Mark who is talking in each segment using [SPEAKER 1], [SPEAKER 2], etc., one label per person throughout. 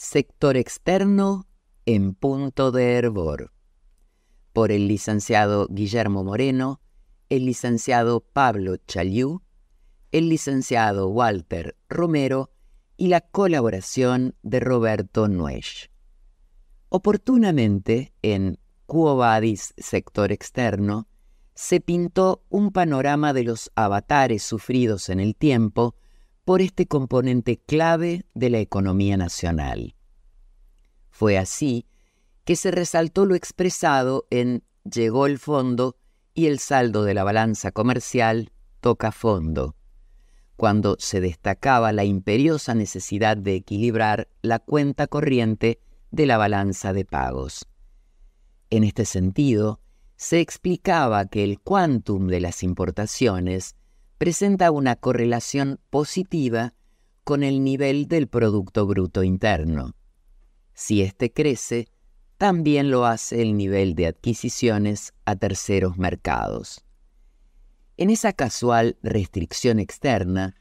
[SPEAKER 1] Sector externo en punto de hervor. Por el licenciado Guillermo Moreno, el licenciado Pablo Chaliú, el licenciado Walter Romero y la colaboración de Roberto Nuesch. Oportunamente, en Cuobadis Sector Externo, se pintó un panorama de los avatares sufridos en el tiempo por este componente clave de la economía nacional. Fue así que se resaltó lo expresado en llegó el fondo y el saldo de la balanza comercial toca fondo, cuando se destacaba la imperiosa necesidad de equilibrar la cuenta corriente de la balanza de pagos. En este sentido, se explicaba que el quantum de las importaciones presenta una correlación positiva con el nivel del Producto Bruto Interno. Si éste crece, también lo hace el nivel de adquisiciones a terceros mercados. En esa casual restricción externa,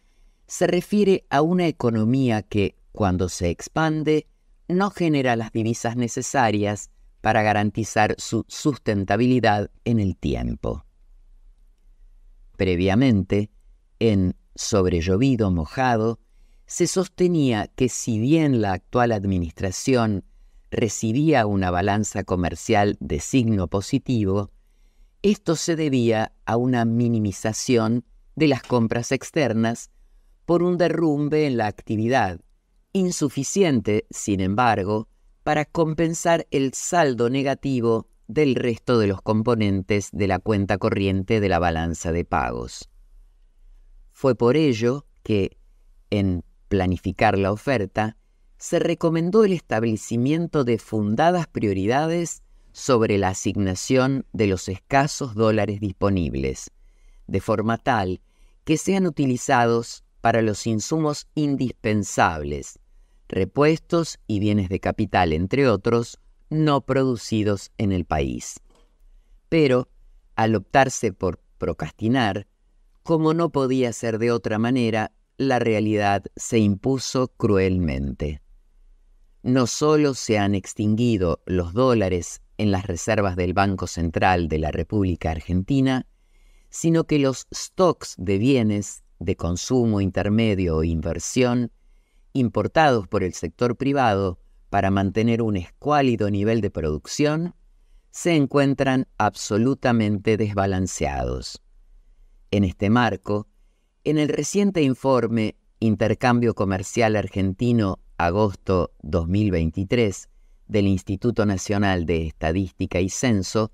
[SPEAKER 1] se refiere a una economía que, cuando se expande, no genera las divisas necesarias para garantizar su sustentabilidad en el tiempo previamente, en sobrellovido, mojado, se sostenía que si bien la actual administración recibía una balanza comercial de signo positivo, esto se debía a una minimización de las compras externas por un derrumbe en la actividad, insuficiente, sin embargo, para compensar el saldo negativo del resto de los componentes de la cuenta corriente de la balanza de pagos. Fue por ello que, en planificar la oferta, se recomendó el establecimiento de fundadas prioridades sobre la asignación de los escasos dólares disponibles, de forma tal que sean utilizados para los insumos indispensables, repuestos y bienes de capital, entre otros, no producidos en el país. Pero, al optarse por procrastinar, como no podía ser de otra manera, la realidad se impuso cruelmente. No solo se han extinguido los dólares en las reservas del Banco Central de la República Argentina, sino que los stocks de bienes de consumo intermedio o inversión importados por el sector privado para mantener un escuálido nivel de producción se encuentran absolutamente desbalanceados. En este marco, en el reciente informe Intercambio Comercial Argentino agosto 2023 del Instituto Nacional de Estadística y Censo,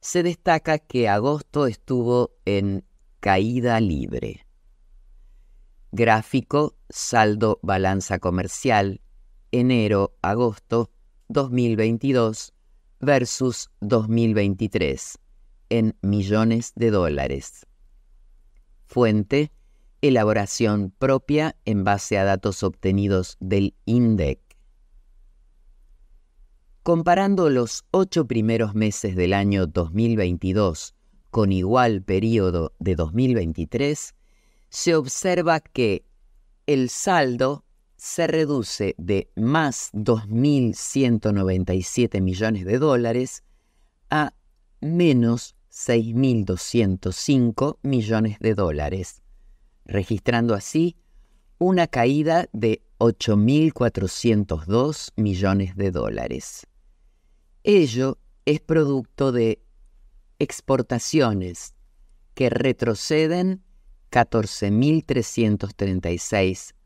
[SPEAKER 1] se destaca que agosto estuvo en caída libre. Gráfico Saldo Balanza Comercial enero-agosto 2022 versus 2023 en millones de dólares. Fuente, elaboración propia en base a datos obtenidos del INDEC. Comparando los ocho primeros meses del año 2022 con igual periodo de 2023, se observa que el saldo se reduce de más 2.197 millones de dólares a menos 6.205 millones de dólares, registrando así una caída de 8.402 millones de dólares. Ello es producto de exportaciones que retroceden 14.336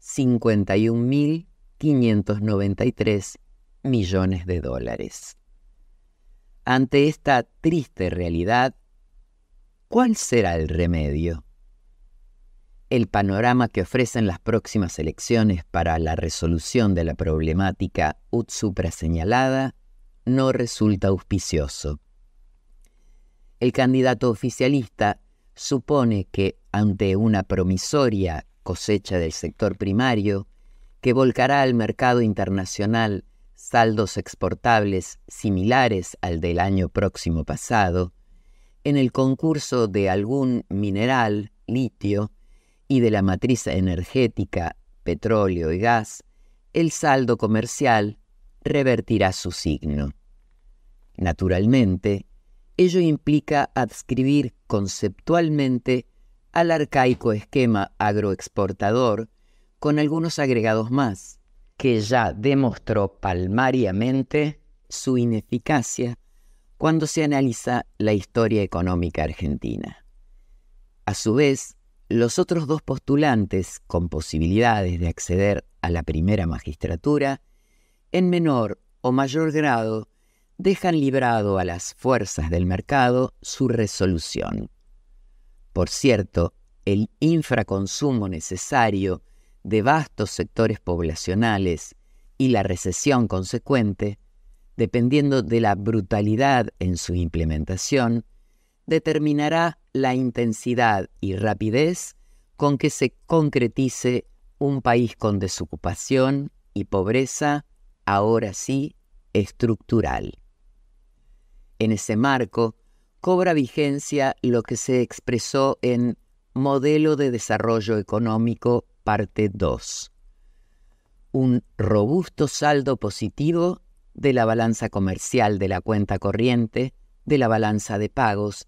[SPEAKER 1] 51.593 millones de dólares. Ante esta triste realidad, ¿cuál será el remedio? El panorama que ofrecen las próximas elecciones para la resolución de la problemática UTSUPRA señalada no resulta auspicioso. El candidato oficialista supone que ante una promisoria cosecha del sector primario, que volcará al mercado internacional saldos exportables similares al del año próximo pasado, en el concurso de algún mineral, litio, y de la matriz energética, petróleo y gas, el saldo comercial revertirá su signo. Naturalmente, ello implica adscribir conceptualmente al arcaico esquema agroexportador con algunos agregados más, que ya demostró palmariamente su ineficacia cuando se analiza la historia económica argentina. A su vez, los otros dos postulantes, con posibilidades de acceder a la primera magistratura, en menor o mayor grado, dejan librado a las fuerzas del mercado su resolución. Por cierto, el infraconsumo necesario de vastos sectores poblacionales y la recesión consecuente, dependiendo de la brutalidad en su implementación, determinará la intensidad y rapidez con que se concretice un país con desocupación y pobreza, ahora sí, estructural. En ese marco, cobra vigencia lo que se expresó en Modelo de Desarrollo Económico, parte 2. Un robusto saldo positivo de la balanza comercial de la cuenta corriente, de la balanza de pagos,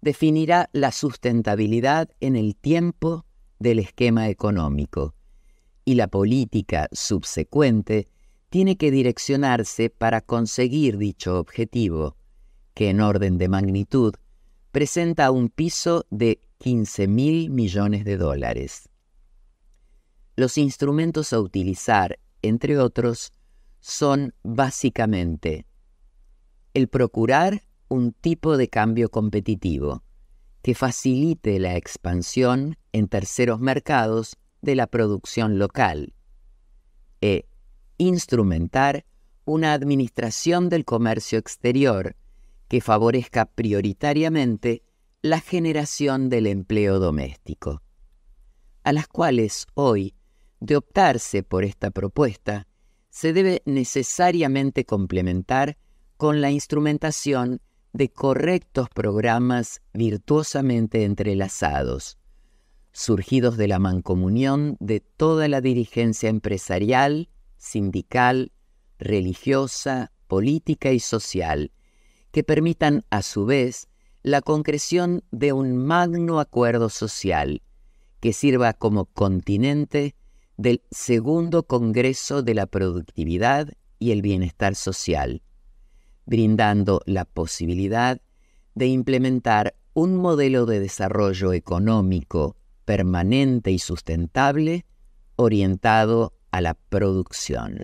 [SPEAKER 1] definirá la sustentabilidad en el tiempo del esquema económico y la política subsecuente tiene que direccionarse para conseguir dicho objetivo que en orden de magnitud presenta un piso de 15 mil millones de dólares. Los instrumentos a utilizar, entre otros, son básicamente el procurar un tipo de cambio competitivo que facilite la expansión en terceros mercados de la producción local e instrumentar una administración del comercio exterior que favorezca prioritariamente la generación del empleo doméstico, a las cuales hoy, de optarse por esta propuesta, se debe necesariamente complementar con la instrumentación de correctos programas virtuosamente entrelazados, surgidos de la mancomunión de toda la dirigencia empresarial, sindical, religiosa, política y social, que permitan, a su vez, la concreción de un magno acuerdo social que sirva como continente del segundo Congreso de la Productividad y el Bienestar Social, brindando la posibilidad de implementar un modelo de desarrollo económico permanente y sustentable orientado a la producción.